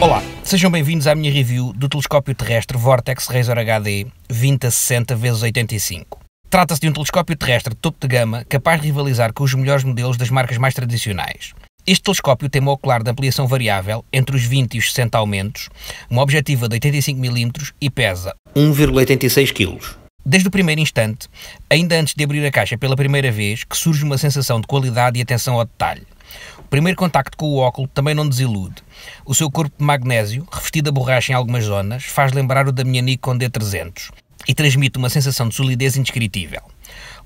Olá, sejam bem-vindos à minha review do telescópio terrestre Vortex Razor HD 20 60 x 85. Trata-se de um telescópio terrestre de topo de gama capaz de rivalizar com os melhores modelos das marcas mais tradicionais. Este telescópio tem uma ocular de ampliação variável entre os 20 e os 60 aumentos, uma objetiva de 85 mm e pesa 1,86 kg. Desde o primeiro instante, ainda antes de abrir a caixa pela primeira vez, que surge uma sensação de qualidade e atenção ao detalhe. O primeiro contacto com o óculo também não desilude. O seu corpo de magnésio, revestido a borracha em algumas zonas, faz lembrar o da minha Nikon D300 e transmite uma sensação de solidez indescritível.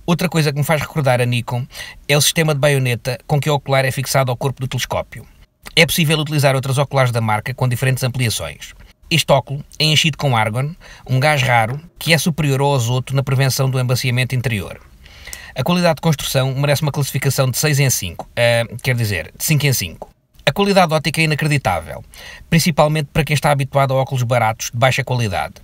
Outra coisa que me faz recordar a Nikon é o sistema de baioneta com que o ocular é fixado ao corpo do telescópio. É possível utilizar outras oculares da marca com diferentes ampliações. Este óculo é enchido com argon, um gás raro que é superior ao azoto na prevenção do embaciamento interior. A qualidade de construção merece uma classificação de 6 em 5, uh, eh, quer dizer, de 5 em 5. A qualidade óptica é inacreditável, principalmente para quem está habituado a óculos baratos de baixa qualidade.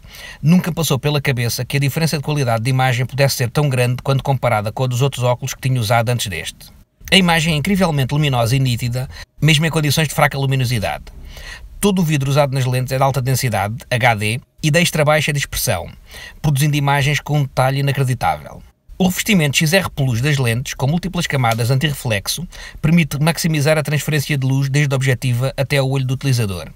Nunca passou pela cabeça que a diferença de qualidade de imagem pudesse ser tão grande quando comparada com a dos outros óculos que tinha usado antes deste. A imagem é incrivelmente luminosa e nítida, mesmo em condições de fraca luminosidade. Todo o vidro usado nas lentes é de alta densidade, HD, e é de extra baixa dispersão, produzindo imagens com um detalhe inacreditável. O revestimento XR Plus das lentes, com múltiplas camadas antirreflexo, permite maximizar a transferência de luz desde a objetiva até ao olho do utilizador.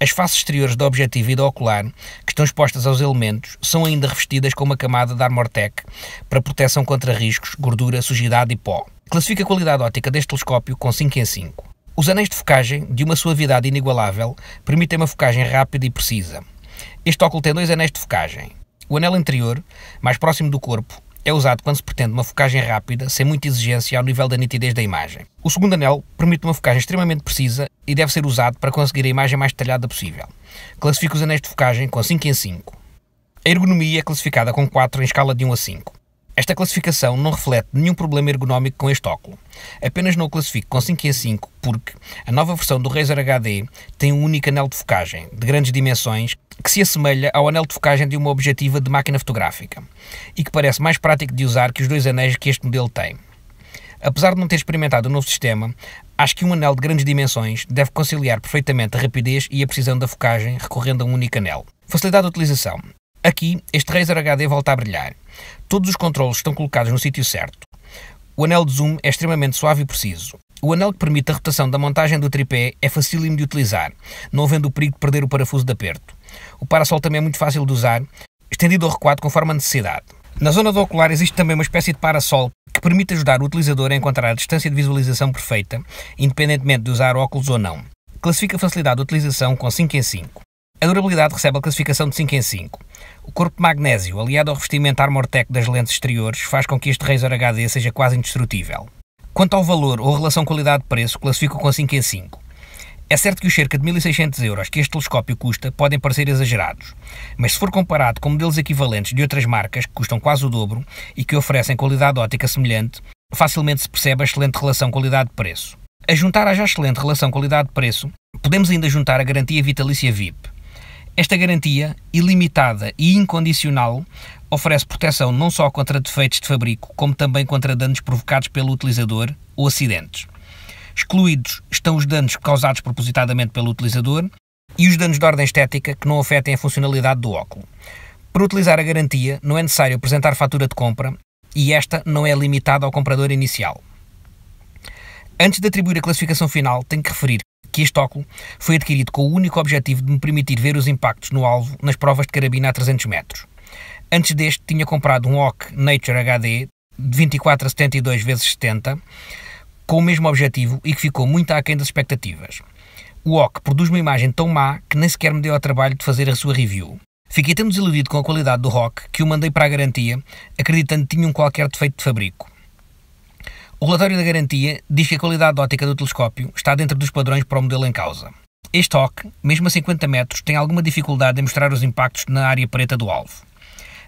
As faces exteriores do objetivo e do ocular, que estão expostas aos elementos, são ainda revestidas com uma camada de Armortec para proteção contra riscos, gordura, sujidade e pó. Classifica a qualidade óptica deste telescópio com 5 em 5. Os anéis de focagem, de uma suavidade inigualável, permitem uma focagem rápida e precisa. Este óculo tem dois anéis de focagem. O anel anterior, mais próximo do corpo, é usado quando se pretende uma focagem rápida, sem muita exigência ao nível da nitidez da imagem. O segundo anel permite uma focagem extremamente precisa e deve ser usado para conseguir a imagem mais detalhada possível. Classifica os anéis de focagem com 5 em 5. A ergonomia é classificada com 4 em escala de 1 a 5. Esta classificação não reflete nenhum problema ergonómico com este óculo. Apenas não o classifico com 5 em 5 porque a nova versão do Razer HD tem um único anel de focagem, de grandes dimensões, que se assemelha ao anel de focagem de uma objetiva de máquina fotográfica e que parece mais prático de usar que os dois anéis que este modelo tem. Apesar de não ter experimentado o novo sistema, acho que um anel de grandes dimensões deve conciliar perfeitamente a rapidez e a precisão da focagem recorrendo a um único anel. Facilidade de utilização. Aqui, este Razer HD volta a brilhar. Todos os controles estão colocados no sítio certo. O anel de zoom é extremamente suave e preciso. O anel que permite a rotação da montagem do tripé é facílimo de utilizar, não havendo o perigo de perder o parafuso de aperto. O parasol também é muito fácil de usar, estendido ou recuado conforme a necessidade. Na zona do ocular existe também uma espécie de parasol que permite ajudar o utilizador a encontrar a distância de visualização perfeita, independentemente de usar óculos ou não. Classifica a facilidade de utilização com 5 em 5. A durabilidade recebe a classificação de 5 em 5. O corpo de magnésio, aliado ao revestimento Armortec das lentes exteriores, faz com que este Razer HD seja quase indestrutível. Quanto ao valor ou relação qualidade-preço, classifico com 5 em 5. É certo que os cerca de 1.600 euros que este telescópio custa podem parecer exagerados, mas se for comparado com modelos equivalentes de outras marcas que custam quase o dobro e que oferecem qualidade ótica semelhante, facilmente se percebe a excelente relação qualidade-preço. A juntar à já excelente relação qualidade-preço, podemos ainda juntar a garantia vitalícia VIP, esta garantia, ilimitada e incondicional, oferece proteção não só contra defeitos de fabrico, como também contra danos provocados pelo utilizador ou acidentes. Excluídos estão os danos causados propositadamente pelo utilizador e os danos de ordem estética que não afetem a funcionalidade do óculo. Para utilizar a garantia, não é necessário apresentar fatura de compra e esta não é limitada ao comprador inicial. Antes de atribuir a classificação final, tenho que referir que este óculo foi adquirido com o único objetivo de me permitir ver os impactos no alvo nas provas de carabina a 300 metros. Antes deste, tinha comprado um OC Nature HD de 24 a 72 vezes 70 com o mesmo objetivo e que ficou muito aquém das expectativas. O OC produz uma imagem tão má que nem sequer me deu ao trabalho de fazer a sua review. Fiquei tão desiludido com a qualidade do ROC que o mandei para a garantia, acreditando que tinha um qualquer defeito de fabrico. O relatório da garantia diz que a qualidade ótica do telescópio está dentro dos padrões para o modelo em causa. Este OC, mesmo a 50 metros, tem alguma dificuldade em mostrar os impactos na área preta do alvo.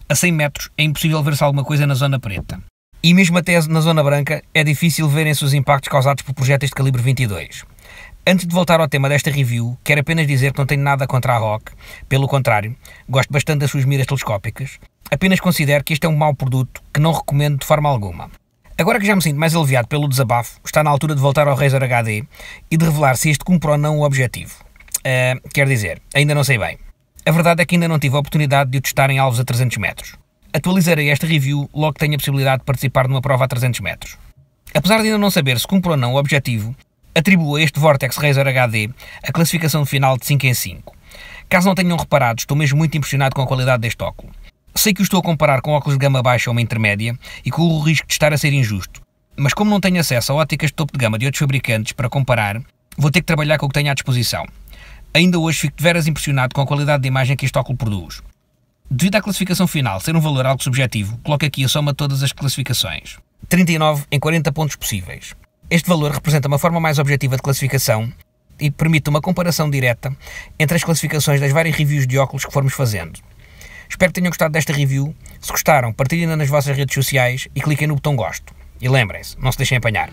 A 100 metros é impossível ver-se alguma coisa na zona preta. E mesmo até na zona branca é difícil verem-se os impactos causados por projéteis de calibre 22. Antes de voltar ao tema desta review, quero apenas dizer que não tenho nada contra a ROC, pelo contrário, gosto bastante das suas miras telescópicas. Apenas considero que este é um mau produto que não recomendo de forma alguma. Agora que já me sinto mais aliviado pelo desabafo, está na altura de voltar ao Razer HD e de revelar se este cumpre ou não o objetivo. Uh, quer dizer, ainda não sei bem. A verdade é que ainda não tive a oportunidade de o testar em alvos a 300 metros. Atualizarei esta review logo que tenha a possibilidade de participar numa prova a 300 metros. Apesar de ainda não saber se cumpre ou não o objetivo, atribuo a este Vortex Razer HD a classificação final de 5 em 5. Caso não tenham reparado, estou mesmo muito impressionado com a qualidade deste óculo. Sei que o estou a comparar com óculos de gama baixa ou uma intermédia e com o risco de estar a ser injusto. Mas como não tenho acesso a óticas de topo de gama de outros fabricantes para comparar, vou ter que trabalhar com o que tenho à disposição. Ainda hoje fico de veras impressionado com a qualidade de imagem que este óculo produz. Devido à classificação final ser um valor algo subjetivo, coloco aqui a soma de todas as classificações. 39 em 40 pontos possíveis. Este valor representa uma forma mais objetiva de classificação e permite uma comparação direta entre as classificações das várias reviews de óculos que formos fazendo. Espero que tenham gostado desta review. Se gostaram, partilhem-na nas vossas redes sociais e cliquem no botão gosto. E lembrem-se, não se deixem apanhar.